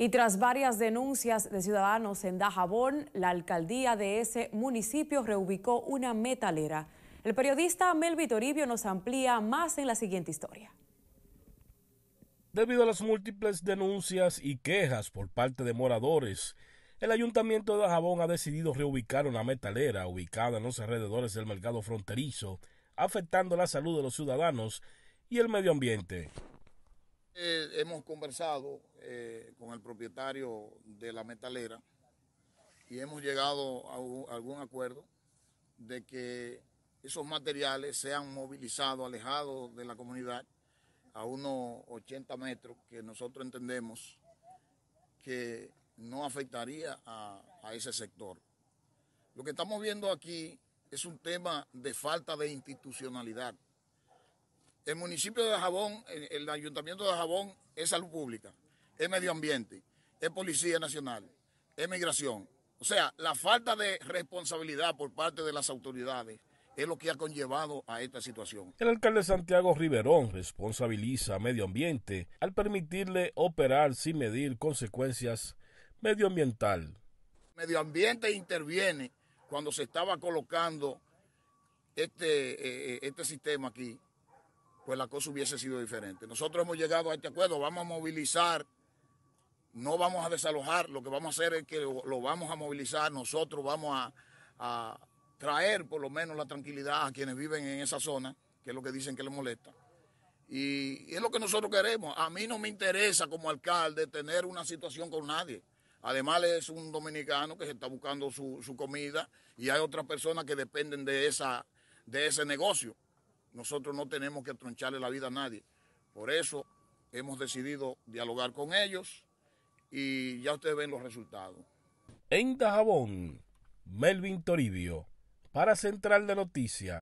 Y tras varias denuncias de ciudadanos en Dajabón, la alcaldía de ese municipio reubicó una metalera. El periodista Melvito Toribio nos amplía más en la siguiente historia. Debido a las múltiples denuncias y quejas por parte de moradores, el ayuntamiento de Dajabón ha decidido reubicar una metalera ubicada en los alrededores del mercado fronterizo, afectando la salud de los ciudadanos y el medio ambiente. Eh, hemos conversado eh, con el propietario de la metalera y hemos llegado a, algún acuerdo de que esos materiales sean movilizados, alejados de la comunidad, a unos 80 metros, que nosotros entendemos que no afectaría a ese sector. Lo que estamos viendo aquí es un tema de falta de institucionalidad. El municipio de Jabón, el, ayuntamiento de Jabón es salud pública, es medio ambiente, es policía nacional, es migración. O sea, la falta de responsabilidad por parte de las autoridades es lo que ha conllevado a esta situación. El alcalde Santiago Riverón responsabiliza a medio ambiente al permitirle operar sin medir consecuencias medioambiental. Medio ambiente interviene cuando se estaba colocando este, eh, eh, este sistema aquí pues la cosa hubiese sido diferente. Nosotros hemos llegado a este acuerdo, vamos a movilizar, no vamos a desalojar, lo que vamos a hacer es que lo, vamos a movilizar, nosotros vamos a, traer por lo menos la tranquilidad a quienes viven en esa zona, que es lo que dicen que les molesta. Y, es lo que nosotros queremos. A mí no me interesa como alcalde tener una situación con nadie. Además es un dominicano que se está buscando su, comida y hay otras personas que dependen de, esa, de ese negocio. Nosotros no tenemos que troncharle la vida a nadie. Por eso hemos decidido dialogar con ellos y ya ustedes ven los resultados. En Dajabón, Melvin Toribio, para Central de Noticias.